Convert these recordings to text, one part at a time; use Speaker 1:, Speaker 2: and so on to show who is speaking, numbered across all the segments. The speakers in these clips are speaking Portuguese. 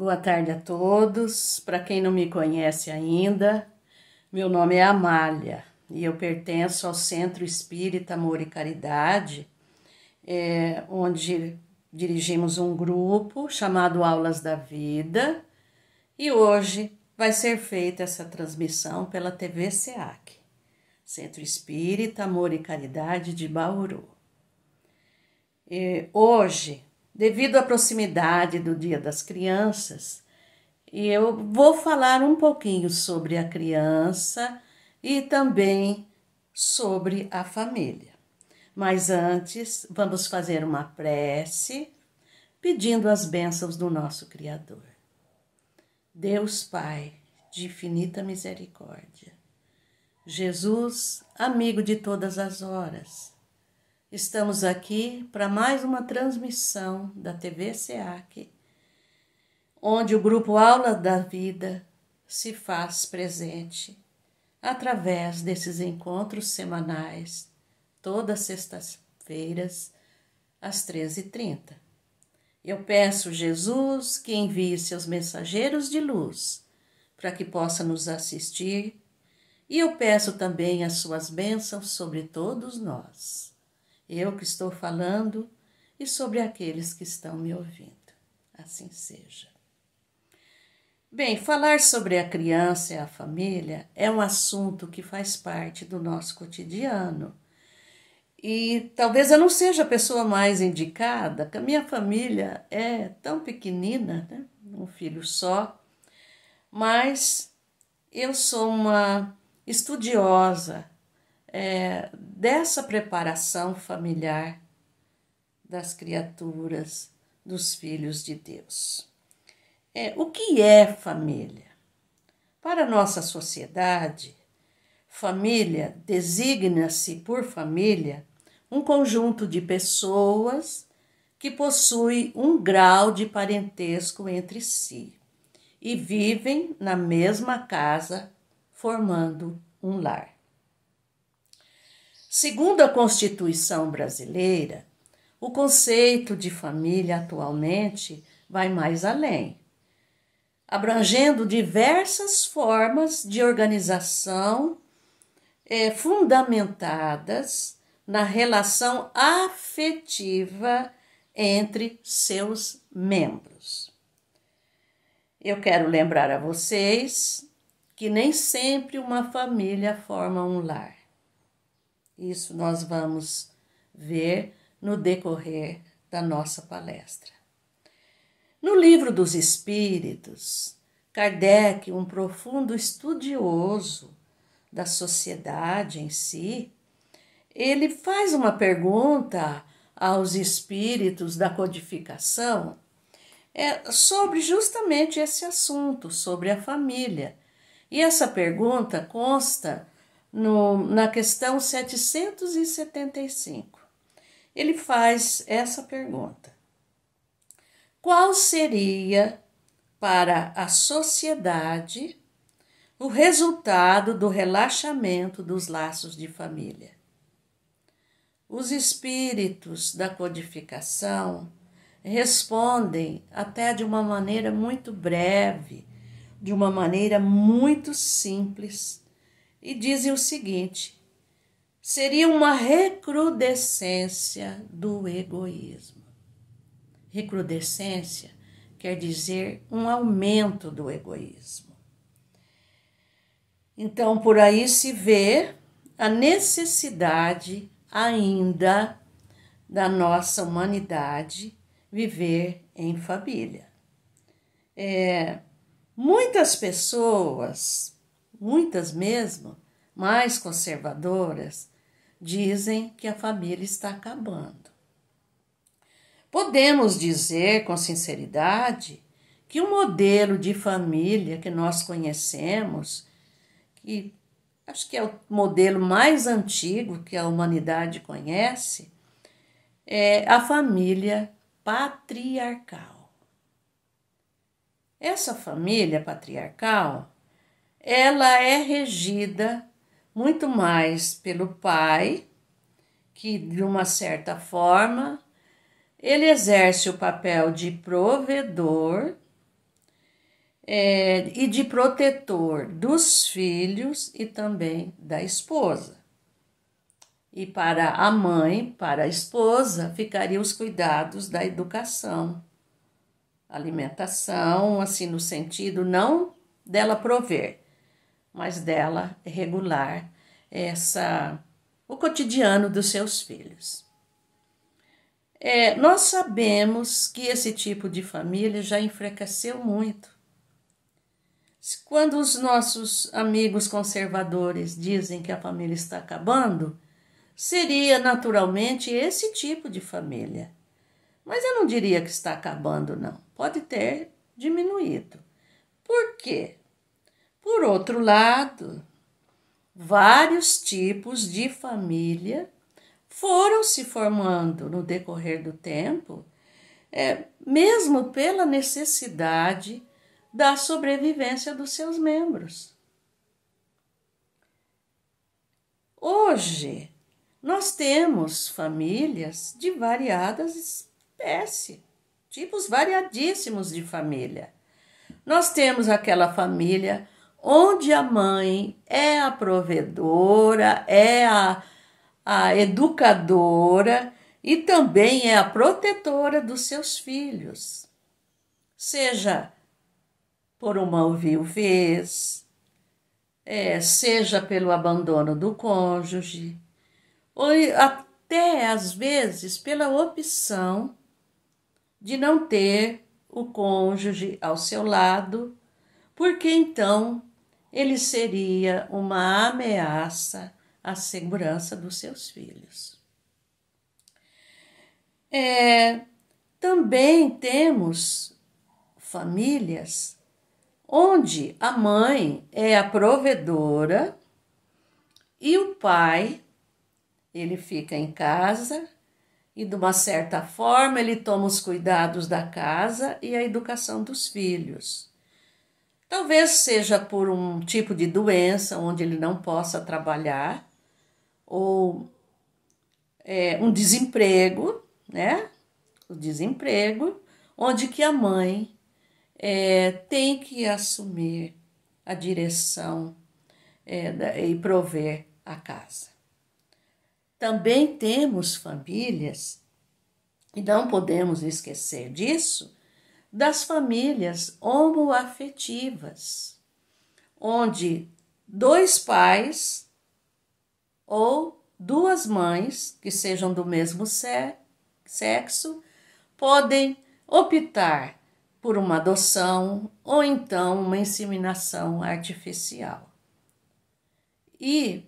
Speaker 1: Boa tarde a todos. Para quem não me conhece ainda, meu nome é Amália e eu pertenço ao Centro Espírita Amor e Caridade, é, onde dirigimos um grupo chamado Aulas da Vida e hoje vai ser feita essa transmissão pela TV SEAC, Centro Espírita Amor e Caridade de Bauru. E hoje devido à proximidade do Dia das Crianças, eu vou falar um pouquinho sobre a criança e também sobre a família. Mas antes, vamos fazer uma prece pedindo as bênçãos do nosso Criador. Deus Pai, de infinita misericórdia, Jesus, amigo de todas as horas, Estamos aqui para mais uma transmissão da TV SEAC, onde o grupo Aula da Vida se faz presente através desses encontros semanais, todas sextas-feiras, às 13h30. Eu peço, Jesus, que envie seus mensageiros de luz para que possa nos assistir, e eu peço também as suas bênçãos sobre todos nós eu que estou falando e sobre aqueles que estão me ouvindo. Assim seja. Bem, falar sobre a criança e a família é um assunto que faz parte do nosso cotidiano. E talvez eu não seja a pessoa mais indicada, que a minha família é tão pequenina, né? um filho só, mas eu sou uma estudiosa é, dessa preparação familiar das criaturas, dos filhos de Deus. É, o que é família? Para nossa sociedade, família designa-se por família um conjunto de pessoas que possui um grau de parentesco entre si e vivem na mesma casa, formando um lar. Segundo a Constituição brasileira, o conceito de família atualmente vai mais além, abrangendo diversas formas de organização é, fundamentadas na relação afetiva entre seus membros. Eu quero lembrar a vocês que nem sempre uma família forma um lar. Isso nós vamos ver no decorrer da nossa palestra. No Livro dos Espíritos, Kardec, um profundo estudioso da sociedade em si, ele faz uma pergunta aos espíritos da codificação é, sobre justamente esse assunto, sobre a família. E essa pergunta consta no, na questão 775. Ele faz essa pergunta: Qual seria para a sociedade o resultado do relaxamento dos laços de família? Os espíritos da codificação respondem até de uma maneira muito breve, de uma maneira muito simples e dizem o seguinte: seria uma recrudescência do egoísmo. Recrudescência quer dizer um aumento do egoísmo. Então, por aí se vê a necessidade ainda da nossa humanidade viver em família. É, muitas pessoas, muitas mesmo, mais conservadoras dizem que a família está acabando. Podemos dizer com sinceridade que o modelo de família que nós conhecemos, que acho que é o modelo mais antigo que a humanidade conhece, é a família patriarcal. Essa família patriarcal, ela é regida muito mais pelo pai, que de uma certa forma ele exerce o papel de provedor é, e de protetor dos filhos e também da esposa. E para a mãe, para a esposa, ficariam os cuidados da educação, alimentação, assim no sentido não dela prover, mas dela regular essa o cotidiano dos seus filhos. É, nós sabemos que esse tipo de família já enfraqueceu muito. Quando os nossos amigos conservadores dizem que a família está acabando, seria naturalmente esse tipo de família. Mas eu não diria que está acabando, não. Pode ter diminuído. Por quê? Por outro lado, vários tipos de família foram se formando no decorrer do tempo, é, mesmo pela necessidade da sobrevivência dos seus membros. Hoje, nós temos famílias de variadas espécies, tipos variadíssimos de família. Nós temos aquela família onde a mãe é a provedora, é a, a educadora e também é a protetora dos seus filhos, seja por uma viuvez, é, seja pelo abandono do cônjuge, ou até às vezes pela opção de não ter o cônjuge ao seu lado, porque então ele seria uma ameaça à segurança dos seus filhos. É, também temos famílias onde a mãe é a provedora e o pai ele fica em casa e de uma certa forma ele toma os cuidados da casa e a educação dos filhos. Talvez seja por um tipo de doença onde ele não possa trabalhar, ou é, um desemprego, né? O desemprego, onde que a mãe é, tem que assumir a direção é, e prover a casa. Também temos famílias, e não podemos esquecer disso, das famílias homoafetivas, onde dois pais ou duas mães que sejam do mesmo sexo podem optar por uma adoção ou então uma inseminação artificial. E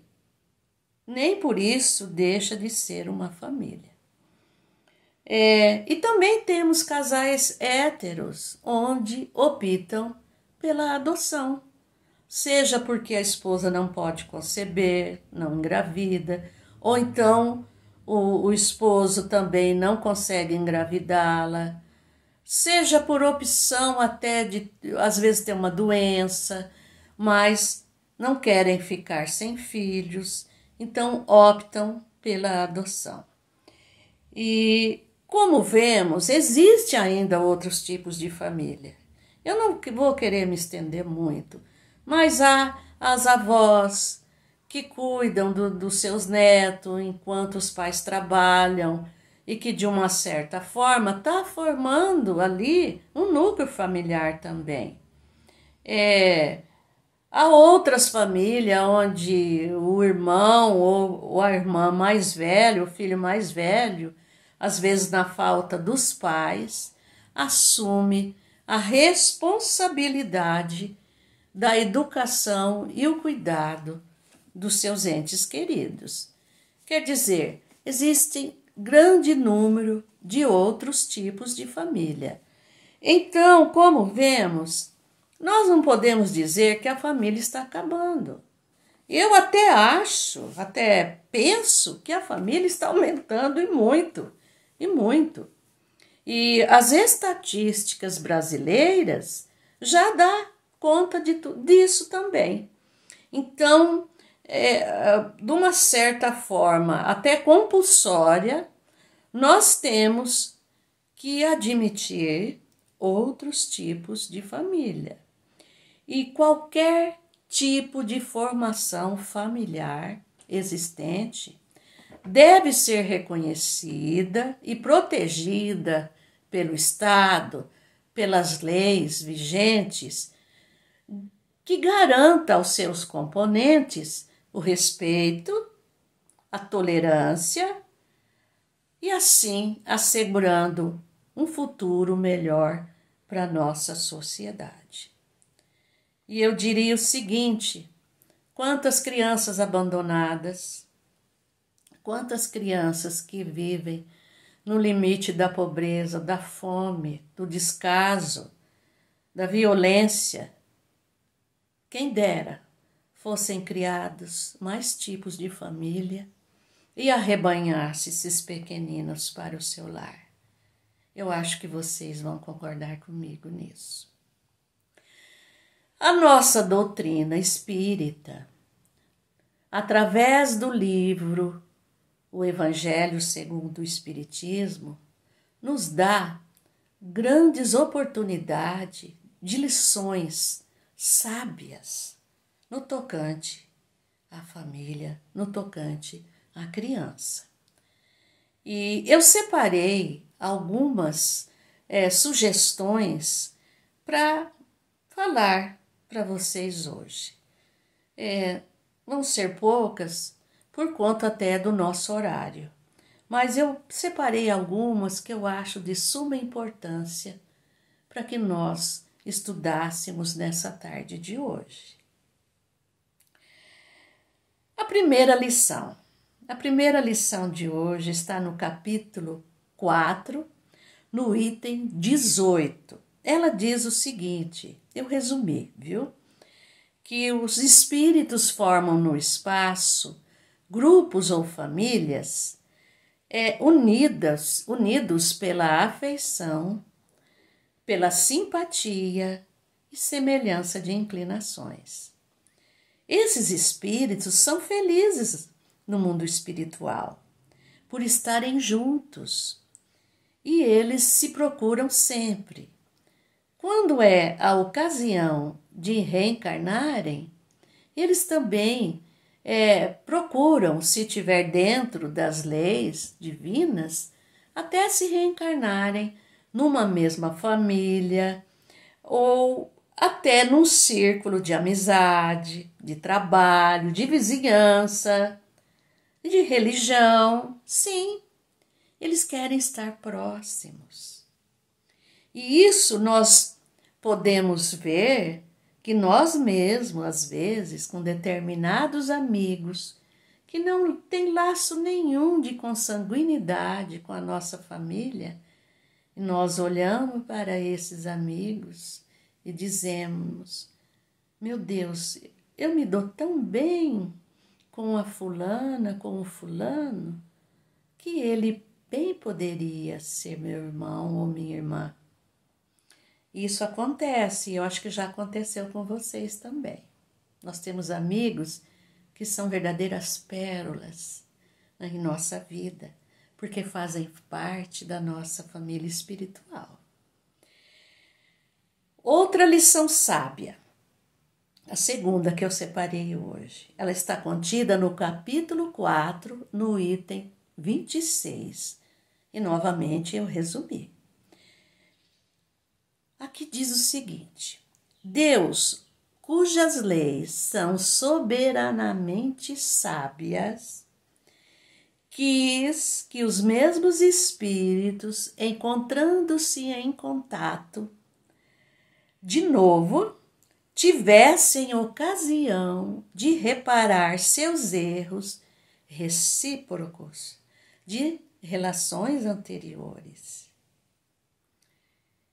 Speaker 1: nem por isso deixa de ser uma família. É, e também temos casais héteros onde optam pela adoção, seja porque a esposa não pode conceber, não engravida, ou então o, o esposo também não consegue engravidá-la, seja por opção até de às vezes ter uma doença, mas não querem ficar sem filhos, então optam pela adoção. E como vemos, existe ainda outros tipos de família. Eu não vou querer me estender muito, mas há as avós que cuidam do, dos seus netos enquanto os pais trabalham e que, de uma certa forma, está formando ali um núcleo familiar também. É, há outras famílias onde o irmão ou, ou a irmã mais velha, o filho mais velho, às vezes na falta dos pais, assume a responsabilidade da educação e o cuidado dos seus entes queridos. Quer dizer, existem grande número de outros tipos de família. Então, como vemos, nós não podemos dizer que a família está acabando. Eu até acho, até penso que a família está aumentando e muito e muito. E as estatísticas brasileiras já dá conta de, disso também. Então, é, de uma certa forma até compulsória, nós temos que admitir outros tipos de família. E qualquer tipo de formação familiar existente deve ser reconhecida e protegida pelo Estado, pelas leis vigentes, que garanta aos seus componentes o respeito, a tolerância e, assim, assegurando um futuro melhor para a nossa sociedade. E eu diria o seguinte: quantas crianças abandonadas, Quantas crianças que vivem no limite da pobreza, da fome, do descaso, da violência. Quem dera fossem criados mais tipos de família e arrebanhasse esses pequeninos para o seu lar. Eu acho que vocês vão concordar comigo nisso. A nossa doutrina espírita, através do livro o Evangelho segundo o Espiritismo, nos dá grandes oportunidades de lições sábias no tocante à família, no tocante à criança. E eu separei algumas é, sugestões para falar para vocês hoje. É, vão ser poucas, por conta até do nosso horário. Mas eu separei algumas que eu acho de suma importância para que nós estudássemos nessa tarde de hoje. A primeira lição. A primeira lição de hoje está no capítulo 4, no item 18. Ela diz o seguinte: eu resumi, viu? Que os espíritos formam no espaço grupos ou famílias é, unidas, unidos pela afeição, pela simpatia e semelhança de inclinações. Esses espíritos são felizes no mundo espiritual por estarem juntos e eles se procuram sempre. Quando é a ocasião de reencarnarem, eles também é, procuram, se tiver dentro das leis divinas, até se reencarnarem numa mesma família ou até num círculo de amizade, de trabalho, de vizinhança, de religião. Sim, eles querem estar próximos. E isso nós podemos ver que nós mesmos, às vezes, com determinados amigos que não têm laço nenhum de consanguinidade com a nossa família, nós olhamos para esses amigos e dizemos: Meu Deus, eu me dou tão bem com a fulana, com o fulano, que ele bem poderia ser meu irmão ou minha irmã. Isso acontece, eu acho que já aconteceu com vocês também. Nós temos amigos que são verdadeiras pérolas né, em nossa vida, porque fazem parte da nossa família espiritual. Outra lição sábia, a segunda que eu separei hoje, ela está contida no capítulo 4, no item 26. E novamente eu resumi. Aqui diz o seguinte: Deus, cujas leis são soberanamente sábias, quis que os mesmos espíritos, encontrando-se em contato, de novo tivessem ocasião de reparar seus erros recíprocos de relações anteriores.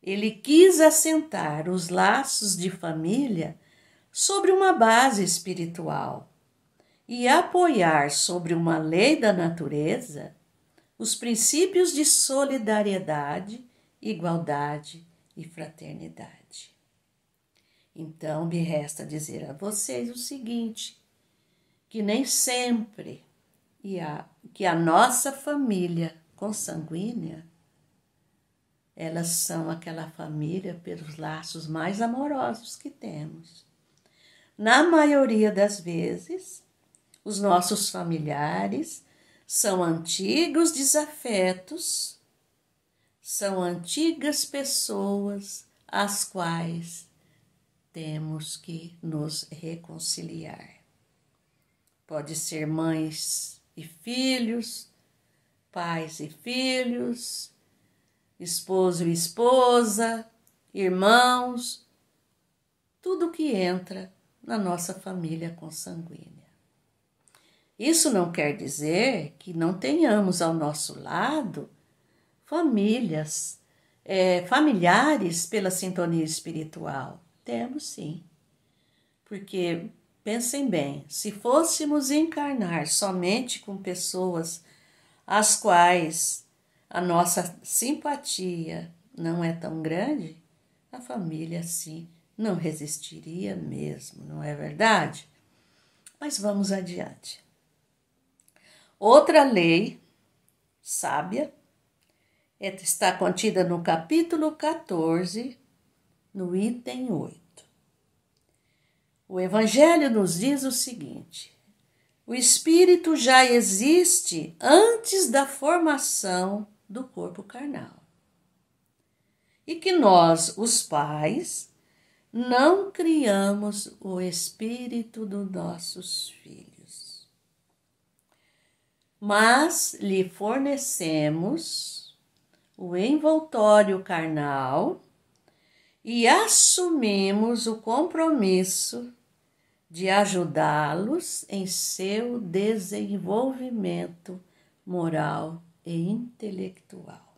Speaker 1: Ele quis assentar os laços de família sobre uma base espiritual e apoiar sobre uma lei da natureza os princípios de solidariedade, igualdade e fraternidade. Então, me resta dizer a vocês o seguinte: que nem sempre e a, que a nossa família consanguínea elas são aquela família pelos laços mais amorosos que temos. Na maioria das vezes, os nossos familiares são antigos desafetos, são antigas pessoas às quais temos que nos reconciliar. Pode ser mães e filhos, pais e filhos, esposo e esposa, irmãos, tudo que entra na nossa família consanguínea. Isso não quer dizer que não tenhamos ao nosso lado famílias, é, familiares pela sintonia espiritual. Temos sim. Porque, pensem bem, se fôssemos encarnar somente com pessoas as quais a nossa simpatia não é tão grande, a família sim não resistiria mesmo, não é verdade? Mas vamos adiante. Outra lei sábia está contida no capítulo 14, no item 8. O Evangelho nos diz o seguinte: o Espírito já existe antes da formação do corpo carnal. E que nós, os pais, não criamos o espírito dos nossos filhos, mas lhe fornecemos o envoltório carnal e assumimos o compromisso de ajudá-los em seu desenvolvimento moral e intelectual.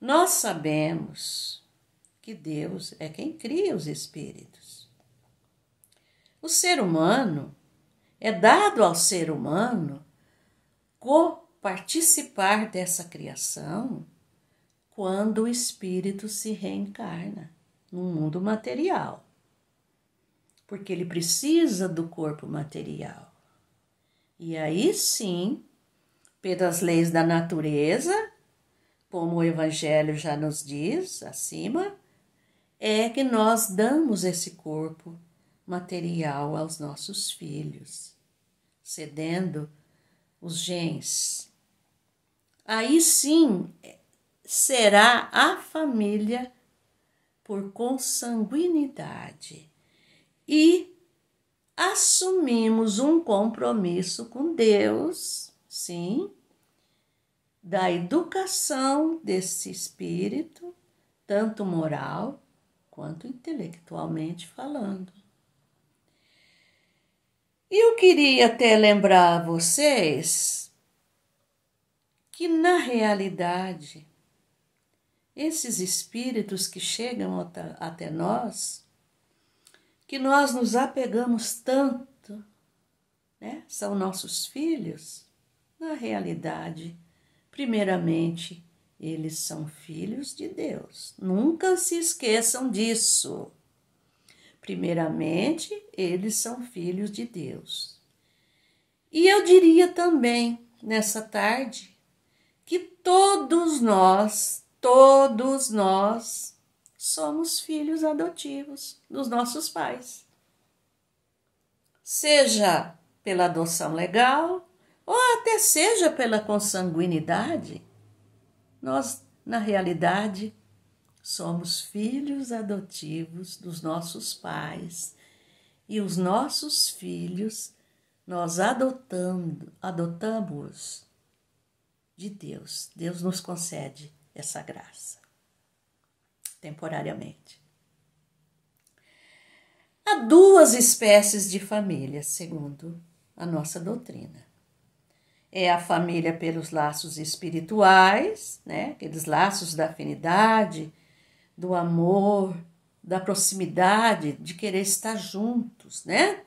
Speaker 1: Nós sabemos que Deus é quem cria os espíritos. O ser humano é dado ao ser humano participar dessa criação quando o espírito se reencarna no mundo material. Porque ele precisa do corpo material. E aí sim pelas leis da natureza, como o Evangelho já nos diz acima, é que nós damos esse corpo material aos nossos filhos, cedendo os genes. Aí sim será a família por consanguinidade e assumimos um compromisso com Deus sim, da educação desse espírito, tanto moral quanto intelectualmente falando. E eu queria até lembrar a vocês que, na realidade, esses espíritos que chegam até nós, que nós nos apegamos tanto, né? são nossos filhos, na realidade, primeiramente, eles são filhos de Deus. Nunca se esqueçam disso. Primeiramente, eles são filhos de Deus. E eu diria também, nessa tarde, que todos nós, todos nós, somos filhos adotivos dos nossos pais. Seja pela adoção legal, ou até seja pela consanguinidade, nós, na realidade, somos filhos adotivos dos nossos pais e os nossos filhos nós adotando, adotamos de Deus. Deus nos concede essa graça temporariamente. Há duas espécies de família, segundo a nossa doutrina é a família pelos laços espirituais, né? aqueles laços da afinidade, do amor, da proximidade, de querer estar juntos, né?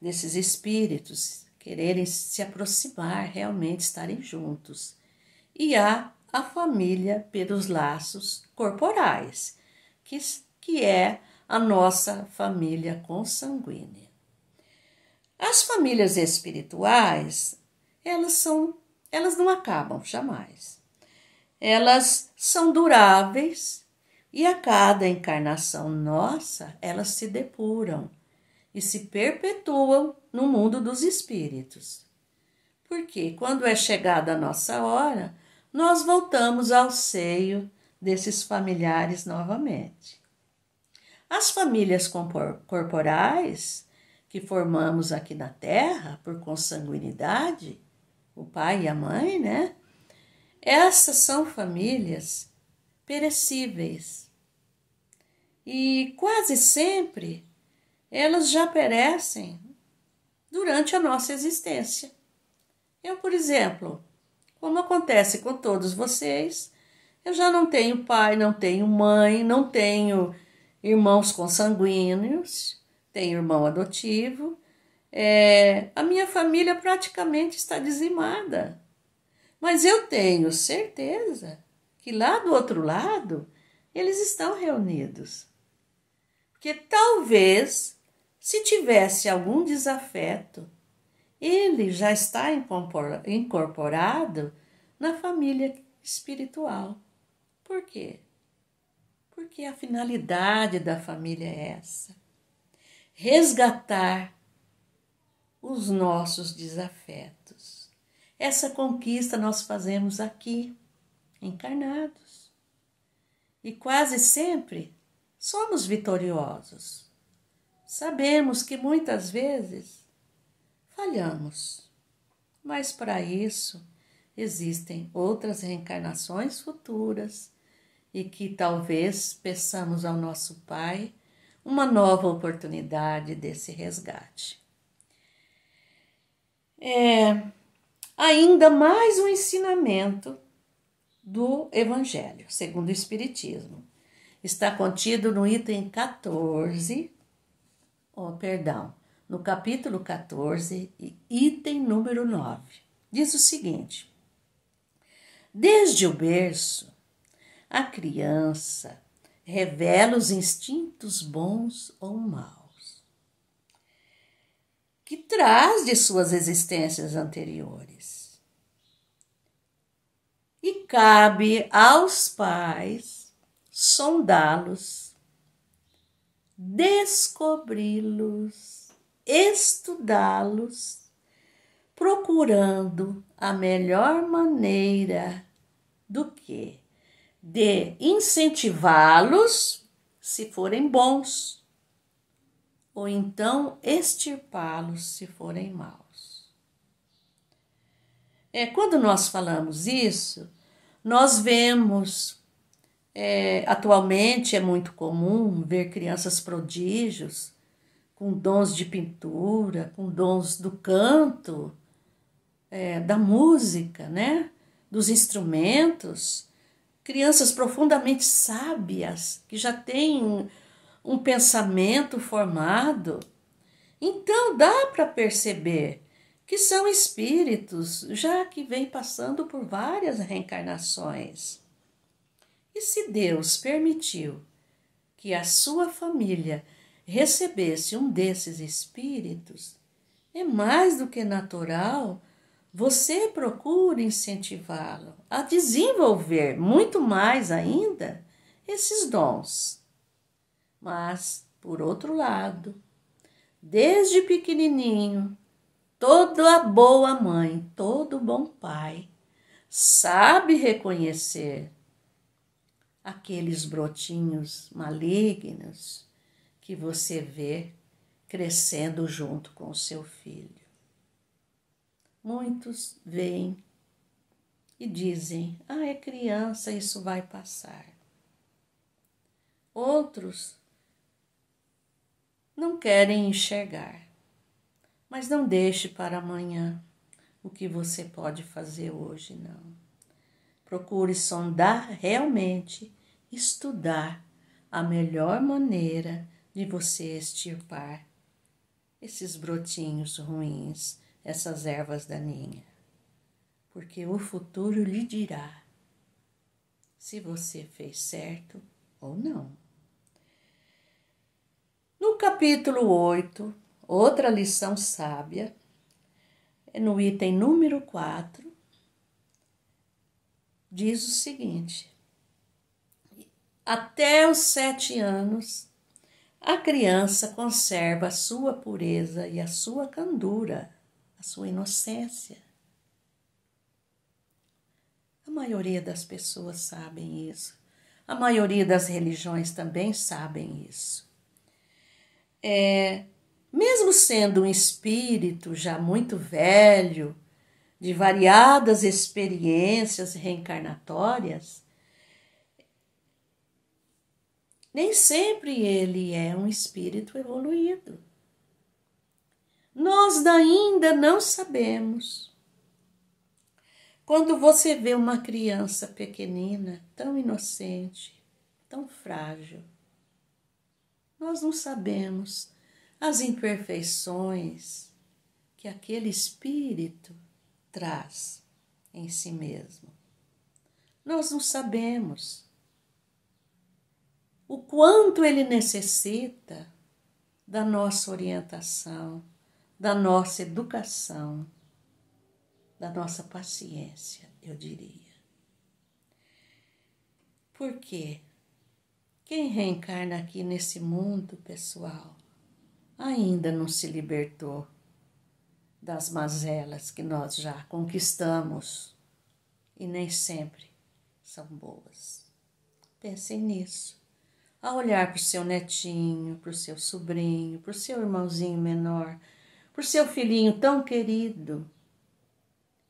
Speaker 1: Desses espíritos, quererem se aproximar, realmente estarem juntos. E há a família pelos laços corporais, que, que é a nossa família consanguínea. As famílias espirituais, elas são, elas não acabam jamais. Elas são duráveis e a cada encarnação nossa, elas se depuram e se perpetuam no mundo dos espíritos. Porque quando é chegada a nossa hora, nós voltamos ao seio desses familiares novamente. As famílias corporais que formamos aqui na Terra por consanguinidade o pai e a mãe, né? Essas são famílias perecíveis. E quase sempre elas já perecem durante a nossa existência. Eu, por exemplo, como acontece com todos vocês, eu já não tenho pai, não tenho mãe, não tenho irmãos consanguíneos, tenho irmão adotivo, é, a minha família praticamente está dizimada. Mas eu tenho certeza que lá do outro lado eles estão reunidos. Porque talvez, se tivesse algum desafeto, ele já está incorporado na família espiritual. Por quê? Porque a finalidade da família é essa: resgatar os nossos desafetos. Essa conquista nós fazemos aqui, encarnados. E quase sempre somos vitoriosos. Sabemos que muitas vezes falhamos, mas para isso existem outras reencarnações futuras e que talvez peçamos ao nosso Pai uma nova oportunidade desse resgate é, ainda mais um ensinamento do Evangelho, segundo o Espiritismo. Está contido no item 14, oh, perdão, no capítulo 14, item número 9. Diz o seguinte: Desde o berço, a criança revela os instintos bons ou maus que traz de suas existências anteriores. E cabe aos pais sondá-los, descobri-los, estudá-los, procurando a melhor maneira do que de incentivá-los se forem bons ou então extirpá-los se forem maus. É, quando nós falamos isso, nós vemos, é, atualmente é muito comum ver crianças prodígios com dons de pintura, com dons do canto, é, da música, né? dos instrumentos, crianças profundamente sábias que já têm um pensamento formado, então dá para perceber que são espíritos, já que vem passando por várias reencarnações. E se Deus permitiu que a sua família recebesse um desses espíritos, é mais do que natural você procure incentivá-lo a desenvolver muito mais ainda esses dons. Mas, por outro lado, desde pequenininho, toda boa mãe, todo bom pai sabe reconhecer aqueles brotinhos malignos que você vê crescendo junto com o seu filho. Muitos veem e dizem: "Ah, é criança, isso vai passar". Outros não querem enxergar. Mas não deixe para amanhã o que você pode fazer hoje, não. Procure sondar realmente, estudar a melhor maneira de você extirpar esses brotinhos ruins, essas ervas daninhas. Porque o futuro lhe dirá se você fez certo ou não. No capítulo 8, outra lição sábia, é no item número 4, diz o seguinte: Até os sete anos, a criança conserva a sua pureza e a sua candura, a sua inocência. A maioria das pessoas sabem isso. A maioria das religiões também sabem isso é, mesmo sendo um espírito já muito velho, de variadas experiências reencarnatórias, nem sempre ele é um espírito evoluído. Nós ainda não sabemos. Quando você vê uma criança pequenina, tão inocente, tão frágil, nós não sabemos as imperfeições que aquele espírito traz em si mesmo. Nós não sabemos o quanto ele necessita da nossa orientação, da nossa educação, da nossa paciência, eu diria. Por quê? Quem reencarna aqui nesse mundo, pessoal, ainda não se libertou das mazelas que nós já conquistamos e nem sempre são boas. Pensem nisso. Ao olhar para o seu netinho, para o seu sobrinho, para o seu irmãozinho menor, para o seu filhinho tão querido,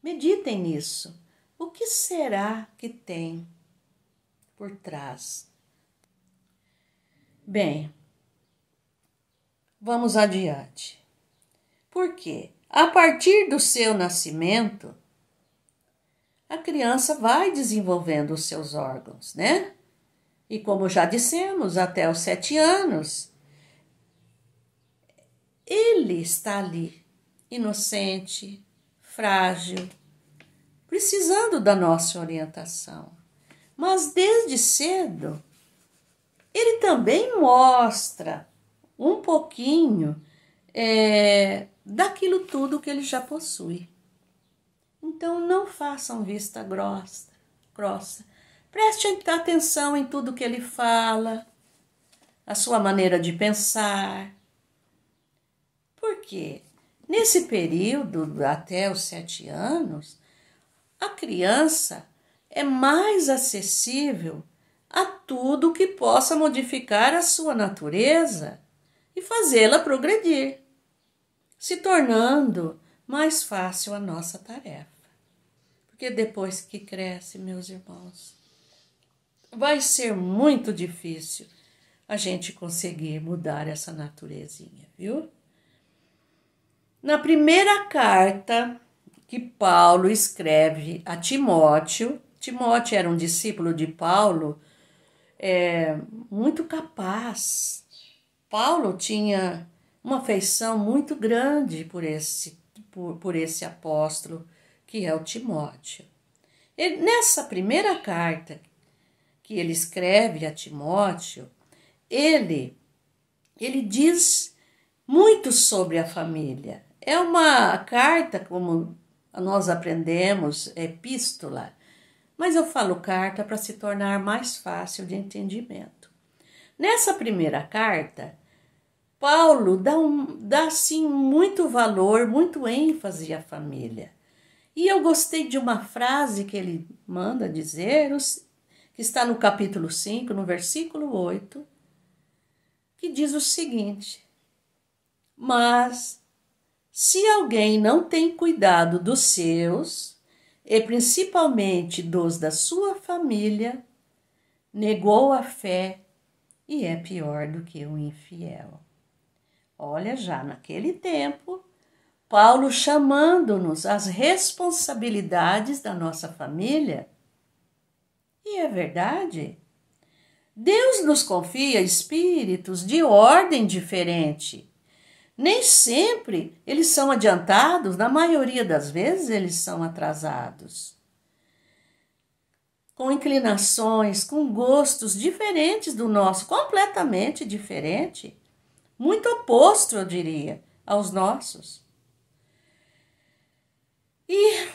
Speaker 1: meditem nisso. O que será que tem por trás Bem, vamos adiante. Porque a partir do seu nascimento, a criança vai desenvolvendo os seus órgãos, né? E como já dissemos, até os sete anos, ele está ali, inocente, frágil, precisando da nossa orientação. Mas desde cedo, ele também mostra um pouquinho é, daquilo tudo que ele já possui. Então não façam vista grossa, grossa. Preste atenção em tudo que ele fala, a sua maneira de pensar. Porque nesse período até os sete anos, a criança é mais acessível a tudo que possa modificar a sua natureza e fazê-la progredir, se tornando mais fácil a nossa tarefa. Porque depois que cresce, meus irmãos, vai ser muito difícil a gente conseguir mudar essa naturezinha, viu? Na primeira carta que Paulo escreve a Timóteo, Timóteo era um discípulo de Paulo, é, muito capaz. Paulo tinha uma afeição muito grande por esse, por, por esse apóstolo que é o Timóteo. Ele, nessa primeira carta que ele escreve a Timóteo, ele, ele diz muito sobre a família. É uma carta, como nós aprendemos, epístola, mas eu falo carta para se tornar mais fácil de entendimento. Nessa primeira carta, Paulo dá, um, dá sim muito valor, muito ênfase à família. E eu gostei de uma frase que ele manda dizer, que está no capítulo 5, no versículo 8, que diz o seguinte: Mas se alguém não tem cuidado dos seus, e principalmente dos da sua família, negou a fé e é pior do que o infiel. Olha, já naquele tempo, Paulo chamando-nos às responsabilidades da nossa família. E é verdade. Deus nos confia espíritos de ordem diferente nem sempre eles são adiantados, na maioria das vezes eles são atrasados. Com inclinações, com gostos diferentes do nosso, completamente diferente, muito oposto, eu diria, aos nossos. E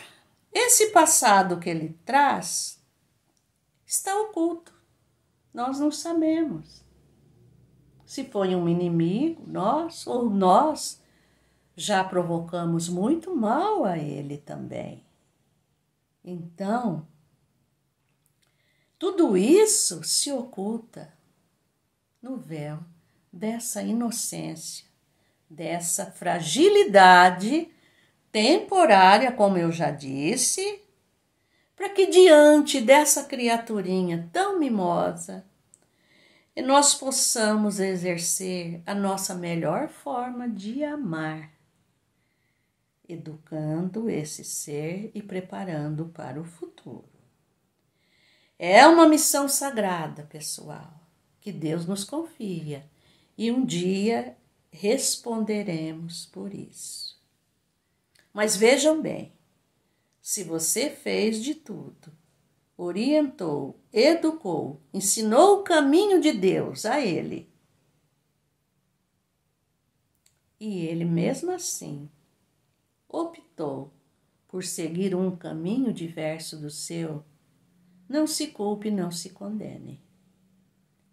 Speaker 1: esse passado que ele traz está oculto. Nós não sabemos se foi um inimigo nós ou nós já provocamos muito mal a ele também. Então, tudo isso se oculta no véu dessa inocência, dessa fragilidade temporária, como eu já disse, para que diante dessa criaturinha tão mimosa, e nós possamos exercer a nossa melhor forma de amar, educando esse ser e preparando para o futuro. É uma missão sagrada, pessoal, que Deus nos confia e um dia responderemos por isso. Mas vejam bem, se você fez de tudo orientou, educou, ensinou o caminho de Deus a ele. E ele, mesmo assim, optou por seguir um caminho diverso do seu. Não se culpe, não se condene,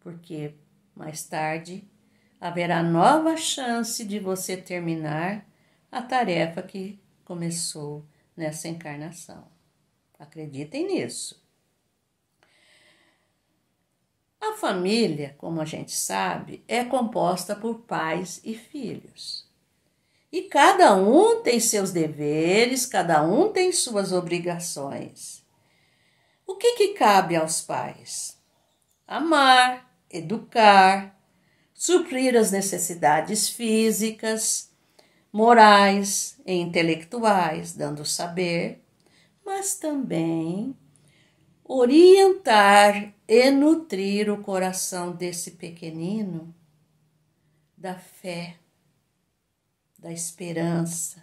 Speaker 1: porque mais tarde haverá nova chance de você terminar a tarefa que começou nessa encarnação. Acreditem nisso. A família, como a gente sabe, é composta por pais e filhos. E cada um tem seus deveres, cada um tem suas obrigações. O que, que cabe aos pais? Amar, educar, suprir as necessidades físicas, morais e intelectuais, dando saber, mas também orientar e nutrir o coração desse pequenino da fé, da esperança,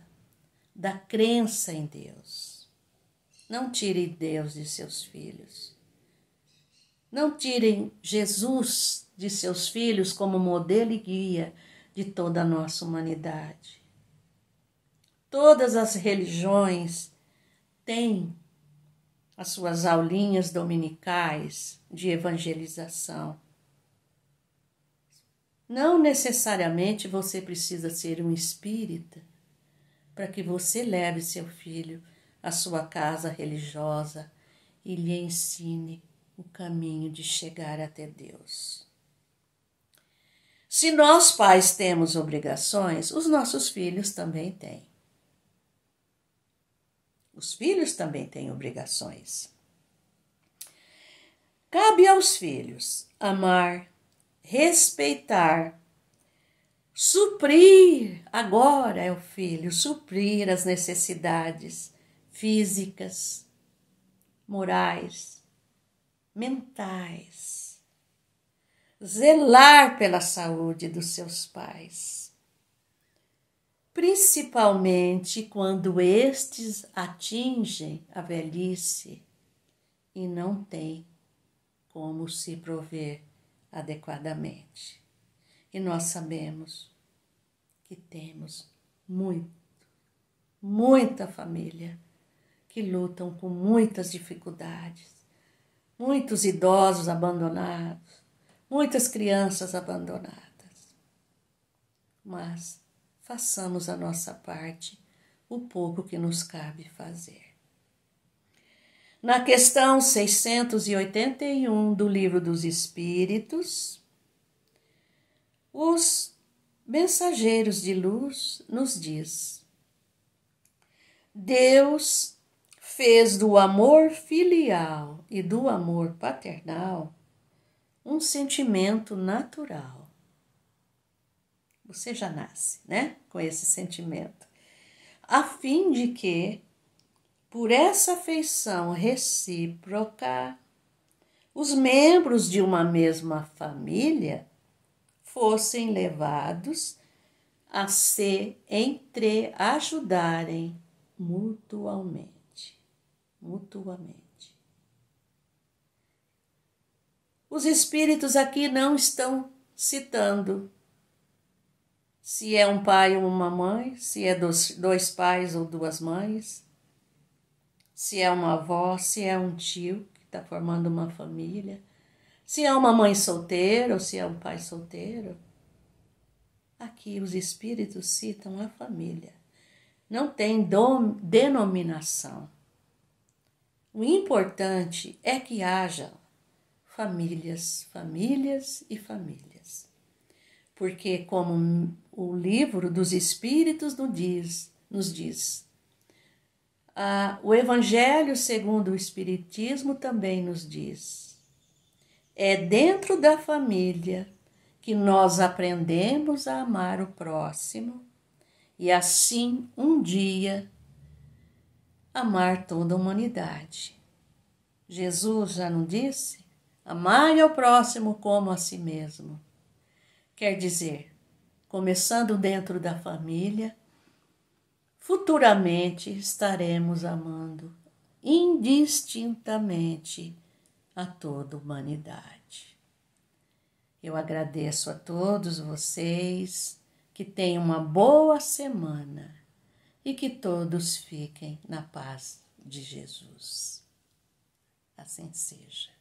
Speaker 1: da crença em Deus. Não tire Deus de seus filhos. Não tirem Jesus de seus filhos como modelo e guia de toda a nossa humanidade. Todas as religiões têm as suas aulinhas dominicais de evangelização. Não necessariamente você precisa ser um espírita para que você leve seu filho à sua casa religiosa e lhe ensine o caminho de chegar até Deus. Se nós pais temos obrigações, os nossos filhos também têm. Os filhos também têm obrigações. Cabe aos filhos amar, respeitar, suprir. Agora é o filho suprir as necessidades físicas, morais, mentais zelar pela saúde dos seus pais, principalmente quando estes atingem a velhice e não têm como se prover adequadamente. E nós sabemos que temos muito, muita família que lutam com muitas dificuldades, muitos idosos abandonados, muitas crianças abandonadas. Mas façamos a nossa parte, o pouco que nos cabe fazer. Na questão 681 do Livro dos Espíritos, os mensageiros de luz nos diz: Deus fez do amor filial e do amor paternal um sentimento natural você já nasce, né? Com esse sentimento. A fim de que, por essa afeição recíproca, os membros de uma mesma família fossem levados a se entre ajudarem mutualmente, mutuamente. Os espíritos aqui não estão citando se é um pai ou uma mãe, se é dois, dois pais ou duas mães, se é uma avó, se é um tio que está formando uma família, se é uma mãe solteira ou se é um pai solteiro. Aqui os espíritos citam a família. Não tem dom, denominação. O importante é que haja famílias, famílias e famílias porque, como o livro dos Espíritos nos diz, nos diz ah, o Evangelho segundo o Espiritismo também nos diz. É dentro da família que nós aprendemos a amar o próximo e assim um dia amar toda a humanidade. Jesus já não disse? Amai ao próximo como a si mesmo. Quer dizer, começando dentro da família, futuramente estaremos amando indistintamente a toda a humanidade. Eu agradeço a todos vocês, que tenham uma boa semana e que todos fiquem na paz de Jesus. Assim seja.